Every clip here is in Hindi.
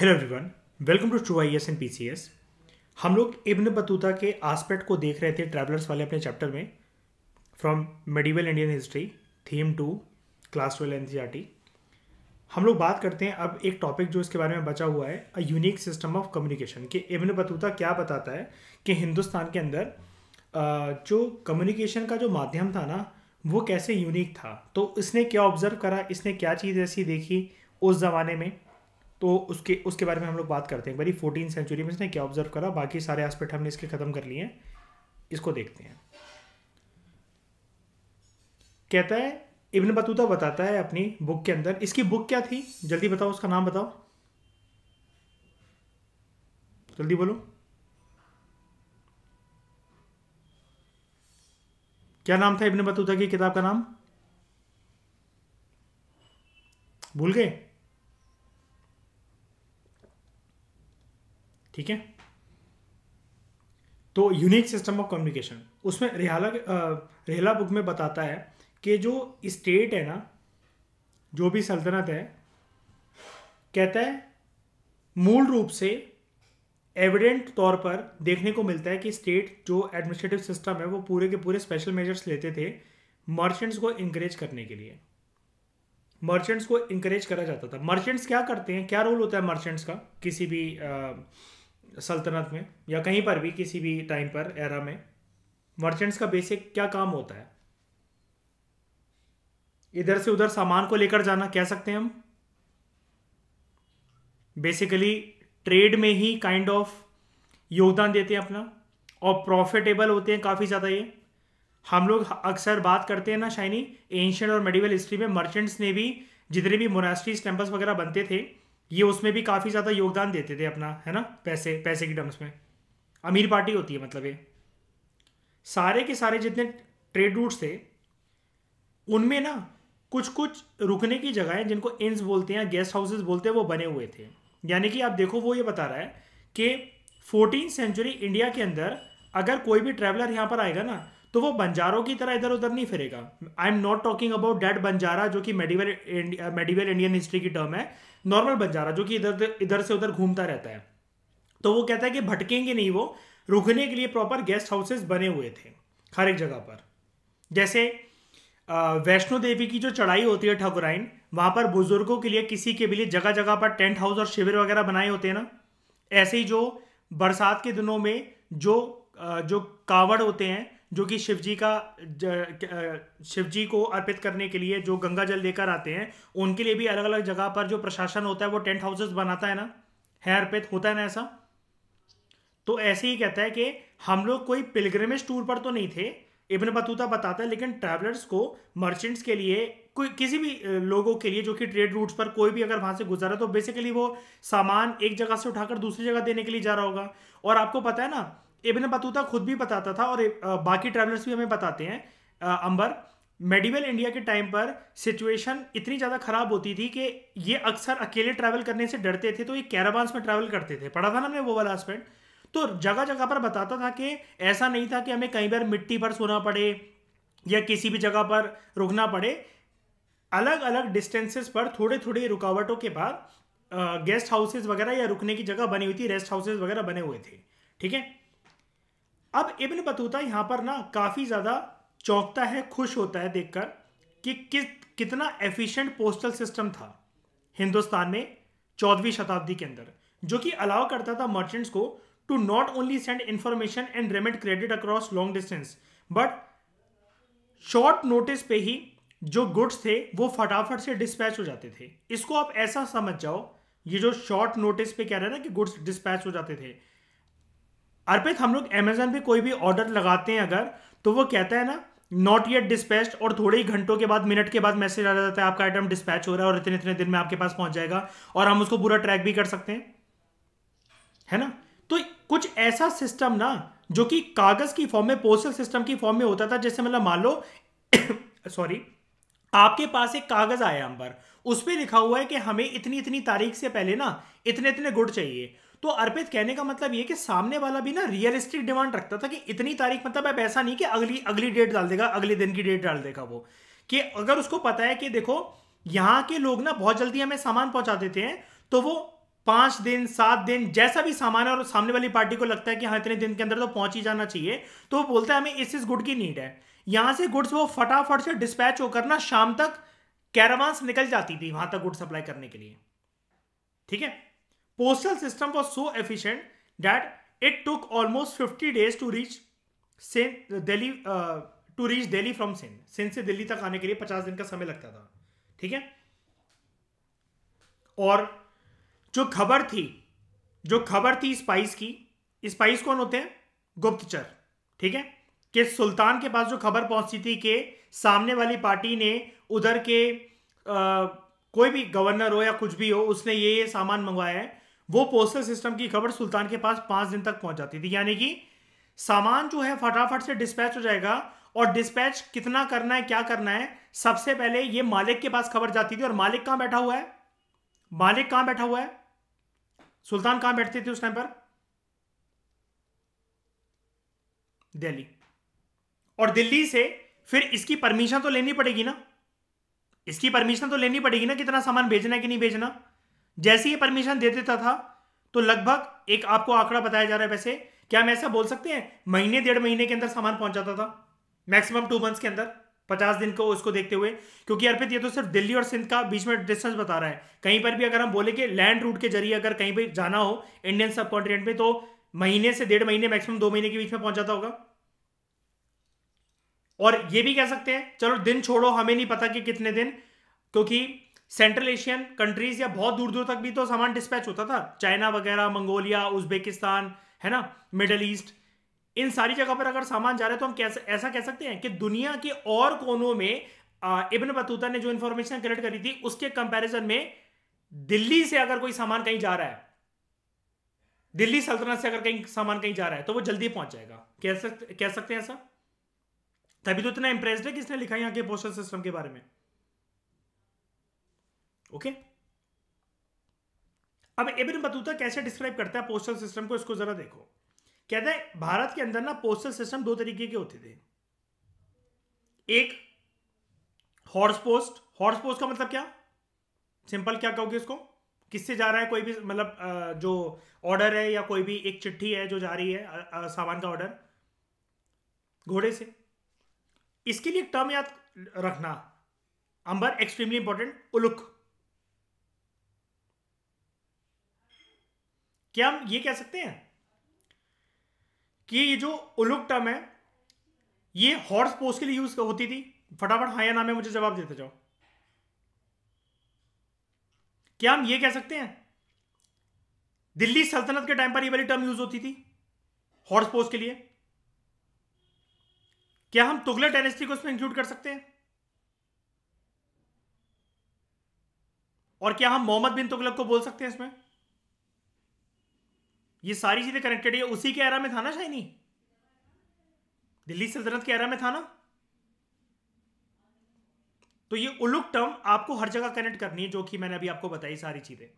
hello everyone welcome to true I S and P हम लोग इब्न बतूता के आस्पेक्ट को देख रहे थे ट्रैवलर्स वाले अपने चैप्टर में from medieval Indian history theme two class twelve एन हम लोग बात करते हैं अब एक टॉपिक जो इसके बारे में बचा हुआ है a unique system of communication कि इब्न बतूता क्या बताता है कि हिंदुस्तान के अंदर जो कम्युनिकेशन का जो माध्यम था ना वो कैसे यूनिक था तो इसने क्या ऑब्जर्व करा इसने क्या चीज़ ऐसी देखी उस ज़माने में तो उसके उसके बारे में हम लोग बात करते हैं फोर्टीन सेंचुरी में इसने क्या ऑब्जर्व करा बाकी सारे एस्पेक्ट हमने इसके ख़त्म कर लिए हैं इसको देखते हैं कहता है इब्न बतूता बताता है अपनी बुक के अंदर इसकी बुक क्या थी जल्दी बताओ उसका नाम बताओ जल्दी बोलो क्या नाम था इब्न बतूता की किताब का नाम भूल गए ठीक है तो यूनिक सिस्टम ऑफ कम्युनिकेशन उसमें रेहाला रेहला बुक में बताता है कि जो स्टेट है ना जो भी सल्तनत है कहता है मूल रूप से एविडेंट तौर पर देखने को मिलता है कि स्टेट जो एडमिनिस्ट्रेटिव सिस्टम है वो पूरे के पूरे स्पेशल मेजर्स लेते थे मर्चेंट्स को इंकरेज करने के लिए मर्चेंट्स को इंकरेज करा जाता था मर्चेंट्स क्या करते हैं क्या रोल होता है मर्चेंट्स का किसी भी आ, सल्तनत में या कहीं पर भी किसी भी टाइम पर एरा में मर्चेंट्स का बेसिक क्या काम होता है इधर से उधर सामान को लेकर जाना कह सकते हैं हम बेसिकली ट्रेड में ही काइंड ऑफ योगदान देते हैं अपना और प्रॉफिटेबल होते हैं काफ़ी ज़्यादा ये हम लोग अक्सर बात करते हैं ना शाइनी एंशियंट और मेडिवल हिस्ट्री में मर्चेंट्स ने भी जितने भी मोनास्ट्रीज टेम्पल्स वगैरह बनते थे ये उसमें भी काफ़ी ज़्यादा योगदान देते थे अपना है ना पैसे पैसे की टर्म्स में अमीर पार्टी होती है मतलब ये सारे के सारे जितने ट्रेड रूट्स थे उनमें ना कुछ कुछ रुकने की जगह जिनको इन्स बोलते हैं गेस्ट हाउसेज बोलते हैं वो बने हुए थे यानी कि आप देखो वो ये बता रहा है कि फोर्टीन सेंचुरी इंडिया के अंदर अगर कोई भी ट्रैवलर यहाँ पर आएगा ना तो वो बंजारों की तरह इधर उधर नहीं फिरेगा I am not talking about that Banjara जो कि मेडिवल मेडिवल इंडियन हिस्ट्री की टर्म है नॉर्मल बंजारा जो कि इधर इधर से उधर घूमता रहता है तो वो कहता है कि भटकेंगे नहीं वो रुकने के लिए प्रॉपर गेस्ट हाउसेस बने हुए थे हर एक जगह पर जैसे वैष्णो देवी की जो चढ़ाई होती है ठकुराइन वहाँ पर बुजुर्गों के लिए किसी के भी लिए जगह जगह पर टेंट हाउस और शिविर वगैरह बनाए होते हैं ना ऐसे ही जो बरसात के दिनों में जो जो कावड़ होते हैं जो कि शिव जी का शिव जी को अर्पित करने के लिए जो गंगा जल लेकर आते हैं उनके लिए भी अलग अलग जगह पर जो प्रशासन होता है वो टेंट हाउसेस बनाता है ना है अर्पित होता है ना ऐसा तो ऐसे ही कहता है कि हम लोग कोई पिलग्रमेज टूर पर तो नहीं थे इब्न बतूता बताता है लेकिन ट्रैवलर्स को मर्चेंट्स के लिए कोई किसी भी लोगों के लिए जो कि ट्रेड रूट्स पर कोई भी अगर वहाँ से गुजरा तो बेसिकली वो सामान एक जगह से उठाकर दूसरी जगह देने के लिए जा रहा होगा और आपको पता है ना इबन बतूता खुद भी बताता था और बाकी ट्रैवलर्स भी हमें बताते हैं अंबर मेडिवल इंडिया के टाइम पर सिचुएशन इतनी ज़्यादा ख़राब होती थी कि ये अक्सर अकेले ट्रैवल करने से डरते थे तो ये कैरावांस में ट्रैवल करते थे पढ़ा था ना हमने वो वाला हस्बैंड तो जगह जगह पर बताता था कि ऐसा नहीं था कि हमें कई बार मिट्टी पर सोना पड़े या किसी भी जगह पर रुकना पड़े अलग अलग डिस्टेंसेस पर थोड़े थोड़े रुकावटों के बाद गेस्ट हाउसेज वगैरह या रुकने की जगह बनी हुई थी रेस्ट हाउसेज वगैरह बने हुए थे ठीक है अब इब्न बतूता यहाँ पर ना काफ़ी ज़्यादा चौंकता है खुश होता है देखकर कि किस कितना एफिशिएंट पोस्टल सिस्टम था हिंदुस्तान में चौदहवीं शताब्दी के अंदर जो कि अलाउ करता था मर्चेंट्स को to not only send information and remit credit across long distance but short notice पे ही जो गुड्स थे वो फटाफट से डिस्पैच हो जाते थे इसको आप ऐसा समझ जाओ ये जो शॉर्ट नोटिस पे कह रहे हैं ना कि गुड्स डिस्पैच हो जाते थे अर्पित हम लोग अमेजोन पे कोई भी ऑर्डर लगाते हैं अगर तो वो कहता है ना नॉट येट डिस्पैच और थोड़े ही घंटों के बाद मिनट के बाद मैसेज आ जाता है आपका आइटम डिस्पैच हो रहा है और इतने इतने दिन में आपके पास पहुंच जाएगा और हम उसको पूरा ट्रैक भी कर सकते हैं है ना तो कुछ ऐसा सिस्टम ना जो कि कागज की फॉर्म में पोस्टल सिस्टम की फॉर्म में होता था जैसे मतलब मान लो सॉरी आपके पास एक कागज आया हम पर उस पर लिखा हुआ है कि हमें इतनी इतनी तारीख से पहले ना इतने इतने गुड़ चाहिए तो अर्पित कहने का मतलब ये कि सामने वाला भी ना रियलिस्टिक डिमांड रखता था कि इतनी तारीख मतलब अब ऐसा नहीं कि अगली अगली डेट डाल देगा अगले दिन की डेट डाल देगा वो कि अगर उसको पता है कि देखो यहाँ के लोग ना बहुत जल्दी हमें सामान पहुंचा देते हैं तो वो पांच दिन सात दिन जैसा भी सामान है और सामने वाली पार्टी को लगता है कि हाँ इतने दिन के अंदर तो पहुंच ही जाना चाहिए तो वो बोलता है हमें इस इस गुड की नीड है यहाँ से गुड्स वो फटाफट से डिस्पैच होकर ना शाम तक कैरावांस निकल जाती थी वहां तक गुड सप्लाई करने के लिए ठीक है postal system was so efficient that it took almost fifty days to reach Delhi to reach Delhi from Sindh Sindh से दिल्ली तक आने के लिए पचास दिन का समय लगता था ठीक है और जो खबर थी जो खबर थी स्पाइस की स्पाइस कौन होते हैं गुप्तचर ठीक है कि सुल्तान के पास जो खबर पहुंची थी कि सामने वाली पार्टी ने उधर के आ, uh, कोई भी गवर्नर हो या कुछ भी हो उसने ये ये सामान मंगवाया है वो पोस्टल सिस्टम की खबर सुल्तान के पास पांच दिन तक पहुंच जाती थी यानी कि सामान जो है फटाफट से डिस्पैच हो जाएगा और डिस्पैच कितना करना है क्या करना है सबसे पहले ये मालिक के पास खबर जाती थी और मालिक कहां बैठा हुआ है मालिक कहां बैठा हुआ है सुल्तान कहां बैठते थे उस टाइम पर दिल्ली और दिल्ली से फिर इसकी परमिशन तो लेनी पड़ेगी ना इसकी परमिशन तो लेनी पड़ेगी ना कितना सामान भेजना है कि नहीं भेजना जैसे ही परमिशन दे देता था तो लगभग एक आपको आंकड़ा बताया जा रहा है वैसे क्या हम ऐसा बोल सकते हैं महीने डेढ़ महीने के अंदर सामान पहुंचाता था मैक्सिमम टू मंथ्स के अंदर पचास दिन को उसको देखते हुए क्योंकि अर्पित ये तो सिर्फ दिल्ली और सिंध का बीच में डिस्टेंस बता रहा है कहीं पर भी अगर हम बोले कि लैंड रूट के जरिए अगर कहीं पर जाना हो इंडियन सब कॉन्टिनेंट में तो महीने से डेढ़ महीने मैक्सिमम दो महीने के बीच में पहुंचाता होगा और ये भी कह सकते हैं चलो दिन छोड़ो हमें नहीं पता कि कितने दिन क्योंकि सेंट्रल एशियन कंट्रीज या बहुत दूर दूर तक भी तो सामान डिस्पैच होता था चाइना वगैरह मंगोलिया उज्बेकिस्तान है ना मिडल ईस्ट इन सारी जगह पर अगर सामान जा रहा है तो हम कैसे ऐसा कह सकते हैं कि दुनिया के और कोनों में इबन बतूता ने जो इंफॉर्मेशन कलेक्ट करी थी उसके कंपैरिजन में दिल्ली से अगर कोई सामान कहीं जा रहा है दिल्ली सल्तनत से अगर कहीं सामान कहीं जा रहा है तो वो जल्दी पहुंच जाएगा कह सकते कह सकते हैं ऐसा तभी तो इतना इंप्रेस्ड है कि इसने लिखा यहाँ के पोस्टल सिस्टम के बारे में ओके अब एबिन बतूता कैसे डिस्क्राइब करता है पोस्टल सिस्टम को इसको जरा देखो कहता है भारत के अंदर ना पोस्टल सिस्टम दो तरीके के होते थे एक हॉर्स पोस्ट हॉर्स पोस्ट का मतलब क्या सिंपल क्या कहोगे इसको किससे जा रहा है कोई भी मतलब जो ऑर्डर है या कोई भी एक चिट्ठी है जो जा रही है सामान का ऑर्डर घोड़े से इसके लिए टर्म याद रखना अंबर एक्सट्रीमली इंपॉर्टेंट उलुक क्या हम ये कह सकते हैं कि ये जो उलुक टर्म है ये हॉर्स पोस्ट के लिए यूज होती थी फटाफट हाँ या ना में मुझे जवाब देते जाओ क्या हम ये कह सकते हैं दिल्ली सल्तनत के टाइम पर ये वाली टर्म यूज होती थी हॉर्स पोस्ट के लिए क्या हम तुगले डायनेस्टी को इसमें इंक्लूड कर सकते हैं और क्या हम मोहम्मद बिन तुगलक को बोल सकते हैं इसमें ये सारी चीज़ें कनेक्टेड है उसी के एरा में था ना शाइनी दिल्ली सल्तनत के एरा में था ना तो ये उलुक टर्म आपको हर जगह कनेक्ट करनी है जो कि मैंने अभी आपको बताई सारी चीज़ें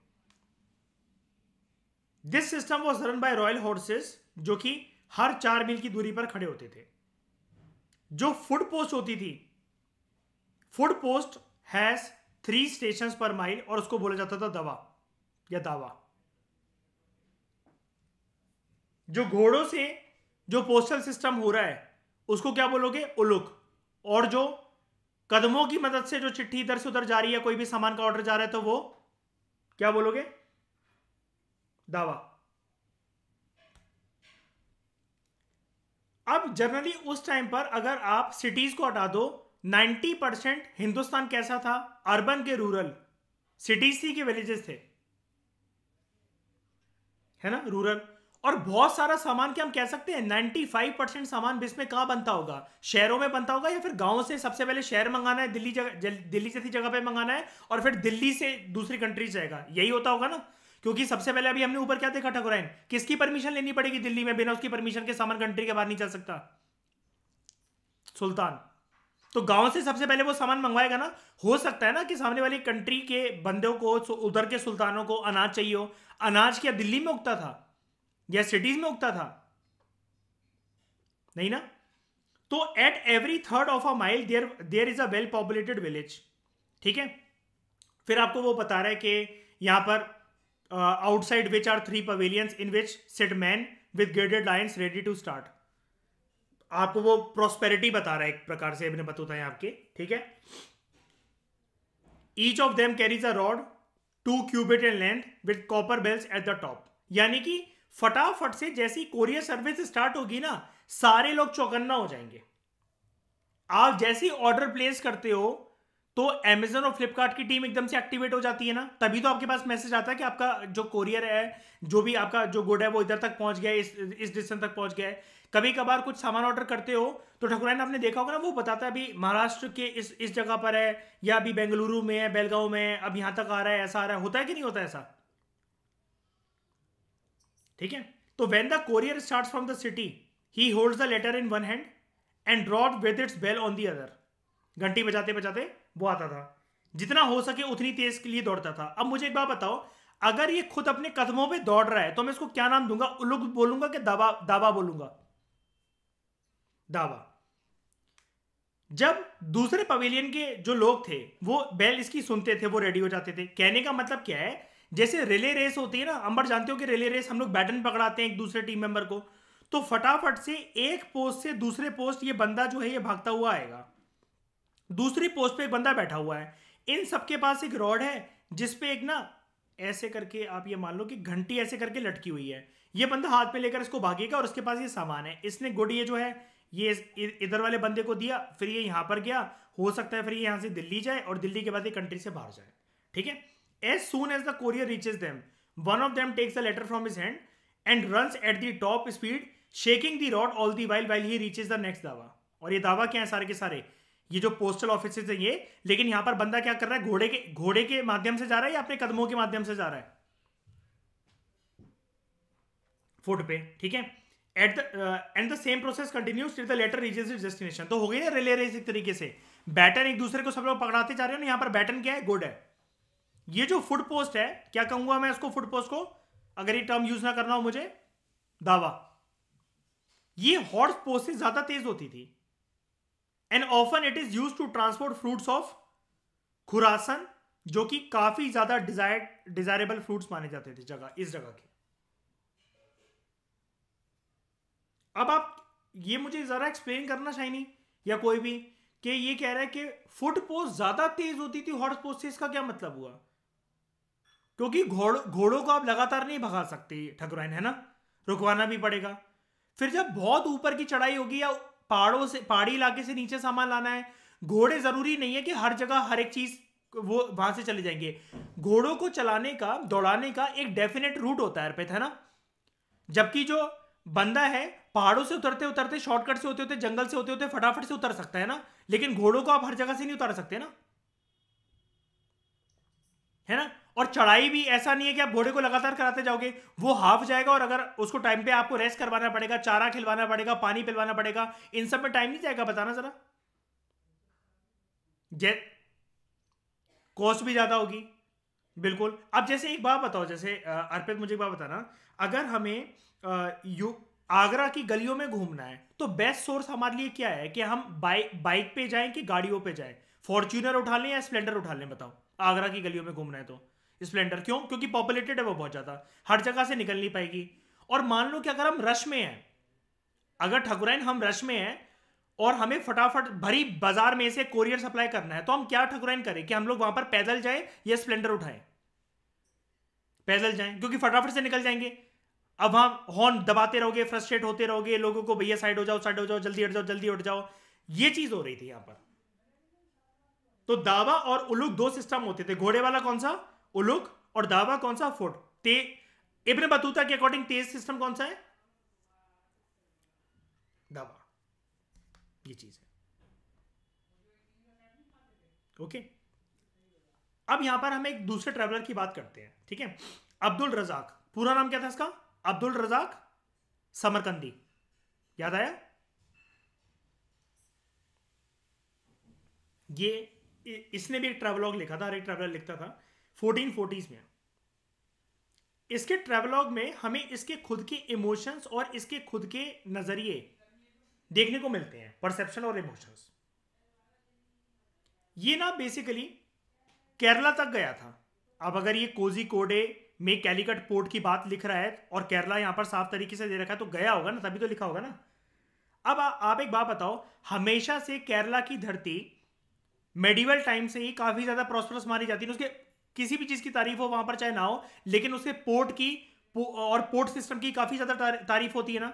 this system was run by royal horses जो कि हर चार मील की दूरी पर खड़े होते थे जो फूड पोस्ट होती थी foot post has three station per mile और उसको बोला जाता था दवा या दावा जो घोड़ों से जो पोस्टल सिस्टम हो रहा है उसको क्या बोलोगे उलुक और जो कदमों की मदद से जो चिट्ठी इधर से उधर जा रही है कोई भी सामान का ऑर्डर जा रहा है तो वो क्या बोलोगे दावा अब जनरली उस टाइम पर अगर आप सिटीज को हटा दो 90 परसेंट हिंदुस्तान कैसा था अर्बन के रूरल सिटीज थी के विलेजेस थे है ना रूरल और बहुत सारा सामान क्या हम कह सकते हैं 95 परसेंट सामान विश्व में कहाँ बनता होगा शहरों में बनता होगा या फिर गाँव से सबसे पहले शहर मंगाना है दिल्ली जगह दिल्ली जैसी जगह पे मंगाना है और फिर दिल्ली से दूसरी कंट्री जाएगा यही होता होगा ना क्योंकि सबसे पहले अभी हमने ऊपर क्या देखा ठकुराइन किसकी परमिशन लेनी पड़ेगी दिल्ली में बिना उसकी परमिशन के सामान कंट्री के बाहर नहीं चल सकता सुल्तान तो गांव से सबसे पहले वो सामान मंगवाएगा ना हो सकता है ना कि सामने वाली कंट्री के बंदों को उधर के सुल्तानों को अनाज चाहिए हो अनाज क्या दिल्ली में उगता था या सिटीज में उगता था नहीं ना तो at every third of a mile there there is a well populated village ठीक है फिर आपको वो बता रहा है कि यहां पर outside which are three pavilions in which sit men with girded loins ready to start आपको वो प्रोस्पेरिटी बता रहा है एक प्रकार से मैंने है आपके ठीक है each of them carries a rod two cubit in length with copper bells at the top यानी कि फटाफट से जैसी कोरियर सर्विस स्टार्ट होगी ना सारे लोग चौकन्ना हो जाएंगे आप जैसी ऑर्डर प्लेस करते हो तो अमेजोन और फ्लिपकार्ट की टीम एकदम से एक्टिवेट हो जाती है ना तभी तो आपके पास मैसेज आता है कि आपका जो कोरियर है जो भी आपका जो गुड है वो इधर तक पहुंच गया इस इस डिस्टेंस तक पहुंच गया है कभी कभार कुछ सामान ऑर्डर करते हो तो ठकुराइन आपने देखा होगा ना वो बताता है अभी महाराष्ट्र के इस इस जगह पर है या अभी बेंगलुरु में है बेलगांव में है अब यहाँ तक आ रहा है ऐसा आ रहा है होता है कि नहीं होता ऐसा ठीक है तो when the courier start from the city he hold the letter in one hand and the rod with its bell on the other घंटी बजाते बजाते वो आता था जितना हो सके उतनी तेज के लिए दौड़ता था अब मुझे एक बात बताओ अगर ये खुद अपने कदमों पे दौड़ रहा है तो मैं इसको क्या नाम दूंगा उलुग बोलूंगा कि दावा दावा बोलूंगा दावा जब दूसरे पवेलियन के जो लोग थे वो बैल इसकी सुनते थे वो रेडी हो जाते थे कहने का मतलब क्या है जैसे रिले रेस होती है ना अंबर जानते हो कि रिले रेस हम लोग बैटन पकड़ाते हैं एक दूसरे टीम मेंबर को तो फटाफट से एक पोस्ट से दूसरे पोस्ट ये बंदा जो है ये भागता हुआ आएगा दूसरी पोस्ट पे एक बंदा बैठा हुआ है इन सबके पास एक रॉड है जिसपे एक ना ऐसे करके आप ये मान लो कि घंटी ऐसे करके लटकी हुई है ये बंदा हाथ में लेकर इसको भागेगा और उसके पास ये सामान है इसने गुड ये जो है ये इधर वाले बंदे को दिया फिर ये यहां पर गया हो सकता है फिर ये यहां से दिल्ली जाए और दिल्ली के बाद ये कंट्री से बाहर जाए ठीक है As soon as the courier reaches them, one of them takes a letter from his hand and runs at the top speed, shaking the rod all the while while he reaches the next दावा और ये दावा क्या है सारे के सारे ये जो पोस्टल ऑफिस है ये लेकिन यहां पर बंदा क्या कर रहा है घोड़े के घोड़े के माध्यम से जा रहा है या अपने कदमों के माध्यम से जा रहा है फुट पे ठीक है at the end the same process continues till the letter reaches its destination तो हो गई ना रिले रेस एक तरीके से बैटन एक दूसरे को सब लोग पकड़ाते जा रहे हो ना यहां पर बैटन क्या है गुड है ये जो फुड पोस्ट है क्या कहूंगा मैं इसको फूड पोस्ट को अगर ये टर्म यूज ना करना हो मुझे दावा ये हॉर्स पोस्ट से ज्यादा तेज होती थी and often it is use to transport fruits of Khurasan जो कि काफी ज्यादा डिजायर डिजायरेबल फ्रूट्स माने जाते थे जगह इस जगह के अब आप ये मुझे जरा एक्सप्लेन करना शाइनी या कोई भी कि ये कह रहा है कि फुट पोस्ट ज्यादा तेज होती थी हॉर्स पोस्ट से इसका क्या मतलब हुआ क्योंकि घोड़ों घोड़ों को आप लगातार नहीं भगा सकते ठकुराइन है ना रुकवाना भी पड़ेगा फिर जब बहुत ऊपर की चढ़ाई होगी या पहाड़ों से पहाड़ी इलाके से नीचे सामान लाना है घोड़े ज़रूरी नहीं है कि हर जगह हर एक चीज़ वो वहां से चले जाएंगे घोड़ों को चलाने का दौड़ाने का एक डेफिनेट रूट होता है अर्पित है ना जबकि जो बंदा है पहाड़ों से उतरते उतरते शॉर्टकट से होते होते जंगल से होते होते फटाफट से उतर सकता है ना लेकिन घोड़ों को आप हर जगह से नहीं उतार सकते ना है ना और चढ़ाई भी ऐसा नहीं है कि आप घोड़े को लगातार कराते जाओगे वो हाफ जाएगा और अगर उसको टाइम पे आपको रेस्ट करवाना पड़ेगा चारा खिलवाना पड़ेगा पानी पिलवाना पड़ेगा इन सब में टाइम नहीं जाएगा बताना जरा कॉस्ट भी ज़्यादा होगी बिल्कुल अब जैसे एक बात बताओ जैसे अर्पित मुझे एक बात बताना अगर हमें यू आगरा की गलियों में घूमना है तो बेस्ट सोर्स हमारे लिए क्या है कि हम बाइक बाइक पे जाएं कि गाड़ियों पे जाएं फॉर्च्यूनर उठा लें या स्प्लेंडर उठा लें बताओ आगरा की गलियों में घूमना है तो स्प्लेंडर क्यों क्योंकि पॉपुलेटेड है वो बहुत ज़्यादा हर जगह से निकल नहीं पाएगी और मान लो कि अगर हम रश में हैं अगर ठकुराइन हम रश में हैं और हमें फटाफट भरी बाजार में से कोरियर सप्लाई करना है तो हम क्या ठकुराइन करें कि हम लोग वहां पर पैदल जाए या स्प्लेंडर उठाएं पैदल जाएं क्योंकि फटाफट से निकल जाएंगे अब हम हॉर्न दबाते रहोगे फ्रस्ट्रेट होते रहोगे लोगों को भैया साइड हो जाओ साइड हो जाओ जल्दी हट जाओ जल्दी उठ जाओ ये चीज हो रही थी यहां पर तो दावा और उलुक दो सिस्टम होते थे घोड़े वाला कौन सा उलुक और दावा कौन सा फोर्ट ते इब्न बतूता के अकॉर्डिंग तेज सिस्टम कौन सा है दावा ये चीज है ओके अब यहां पर हम एक दूसरे ट्रेवलर की बात करते हैं ठीक है अब्दुल रजाक पूरा नाम क्या था इसका अब्दुल रजाक समरकंदी याद आया ये इसने भी एक ट्रेवलॉग लिखा था एक ट्रेवलर लिखता था फोर्टीन में इसके ट्रेवलॉग में हमें इसके खुद के इमोशंस और इसके खुद के नजरिए देखने को मिलते हैं परसेप्शन और इमोशंस ये ना बेसिकली केरला तक गया था अब अगर ये कोजी कोडे में कैलीकट पोर्ट की बात लिख रहा है और केरला यहां पर साफ तरीके से दे रखा है तो गया होगा ना तभी तो लिखा होगा ना अब आ, आप एक बात बताओ हमेशा से केरला की धरती मेडिवल टाइम से ही काफी ज्यादा प्रॉस्परस मानी जाती है उसके किसी भी चीज की तारीफ हो वहां पर चाहे ना हो लेकिन उसके पोर्ट की पो, और पोर्ट सिस्टम की काफी ज्यादा तारीफ होती है ना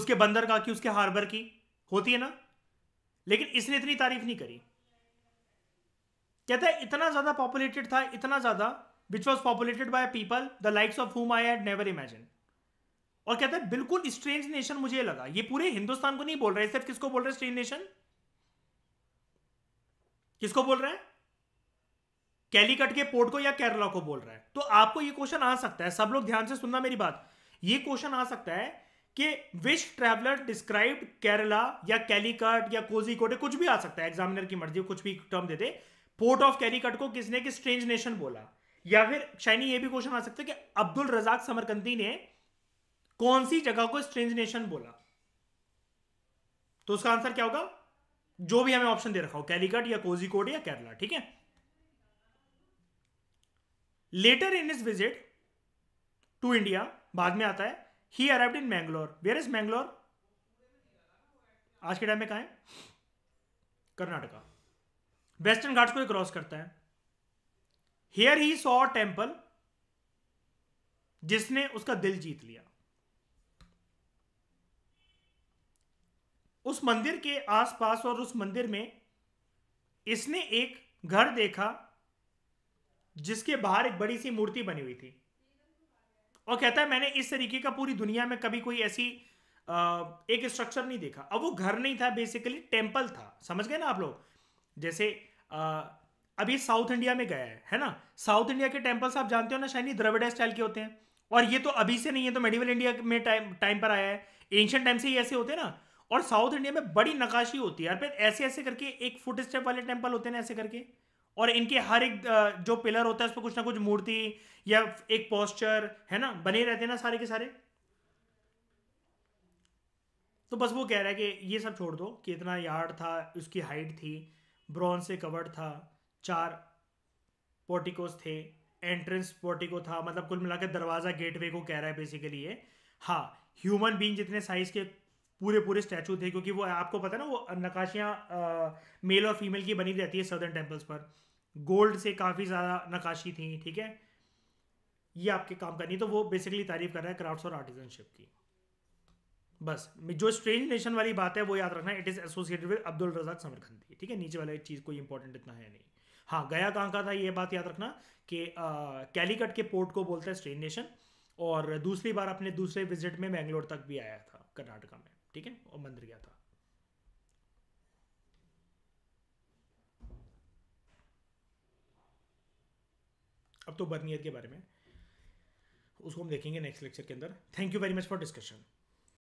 उसके बंदर का की उसके हार्बर की होती है ना लेकिन इसने इतनी तारीफ नहीं करी कहता है इतना ज्यादा पॉपुलेटेड था इतना ज्यादा which was populated by people the likes of whom I had never imagine और कहता है बिल्कुल स्ट्रेंज नेशन मुझे लगा ये पूरे हिंदुस्तान को नहीं बोल रहे सिर्फ किसको बोल रहे स्ट्रेंज नेशन किसको बोल रहे हैं कैलीकट के पोर्ट को या केरला को बोल रहा है तो आपको ये क्वेश्चन आ सकता है सब लोग ध्यान से सुनना मेरी बात ये क्वेश्चन आ सकता है कि विच ट्रैवलर डिस्क्राइब केरला या कैलीकट या कोटे कुछ भी आ सकता है एग्जामिनर की मर्जी कुछ भी टर्म दे दे पोर्ट ऑफ कैलीकट को किसने किस स्ट्रेंज नेशन बोला या फिर शाइनी ये भी क्वेश्चन आ सकता है कि अब्दुल रजाक समरकंदी ने कौन सी जगह को स्ट्रेंज नेशन बोला तो उसका आंसर क्या होगा जो भी हमें ऑप्शन दे रखा हो कैलिकट या कोजिकोड या केरला ठीक है later in is visit to India बाद में आता है ही arrive in Mangalore where is Mangalore आज के टाइम में कहा है कर्नाटका वेस्टर्न घाट को क्रॉस करता है हेयर ही सॉ टेम्पल जिसने उसका दिल जीत लिया उस मंदिर के आसपास और उस मंदिर में इसने एक घर देखा जिसके बाहर एक बड़ी सी मूर्ति बनी हुई थी और कहता है मैंने इस तरीके का पूरी दुनिया में कभी कोई ऐसी एक स्ट्रक्चर नहीं देखा अब वो घर नहीं था बेसिकली टेम्पल था समझ गए ना आप लोग जैसे अभी साउथ इंडिया में गया है है ना साउथ इंडिया के टेम्पल्स आप जानते हो ना शायद द्रविड़ा स्टाइल के होते हैं और ये तो अभी से नहीं है तो मेडिवल इंडिया में टाइम टाइम पर आया है एंशियंट टाइम से ही ऐसे होते हैं ना और साउथ इंडिया में बड़ी नकाशी होती है ऐसे ऐसे करके एक फुट स्टेप वाले टेम्पल होते हैं ऐसे करके और इनके हर एक जो पिलर होता है उस पर कुछ ना कुछ मूर्ति या एक पोस्चर है ना बने रहते हैं ना सारे के सारे तो बस वो कह रहा है कि ये सब छोड़ दो कि इतना यार्ड था उसकी हाइट थी ब्रॉन्ज से कवर्ड था चार पोर्टिकोस थे एंट्रेंस पोर्टिको था मतलब कुल मिलाकर दरवाज़ा गेटवे को कह रहा है बेसिकली ये हाँ ह्यूमन बींग जितने साइज़ के पूरे पूरे स्टैचू थे क्योंकि वो आपको पता है ना वो नकाशियाँ मेल और फीमेल की बनी रहती है सदर्न टेम्पल्स पर गोल्ड से काफ़ी ज़्यादा नकाशी थी ठीक है ये आपके काम करनी तो वो बेसिकली तारीफ कर रहा है क्राफ्ट्स और आर्टिजनशिप की बस जो स्ट्रेंज नेशन वाली बात है वो याद रखना it is associated with Abdul Razzaq Samarqandi ठीक है नीचे वाला चीज़ कोई इंपॉर्टेंट इतना है नहीं हाँ गया कहाँ का था ये बात याद रखना कि कैलीकट के पोर्ट को बोलता है स्ट्रेन नेशन और दूसरी बार अपने दूसरे विजिट में बेंगलोर तक भी आया था कर्नाटका में ठीक है और मंदिर गया था अब तो बर्नियर के बारे में उसको हम देखेंगे नेक्स्ट लेक्चर के अंदर thank you very much for discussion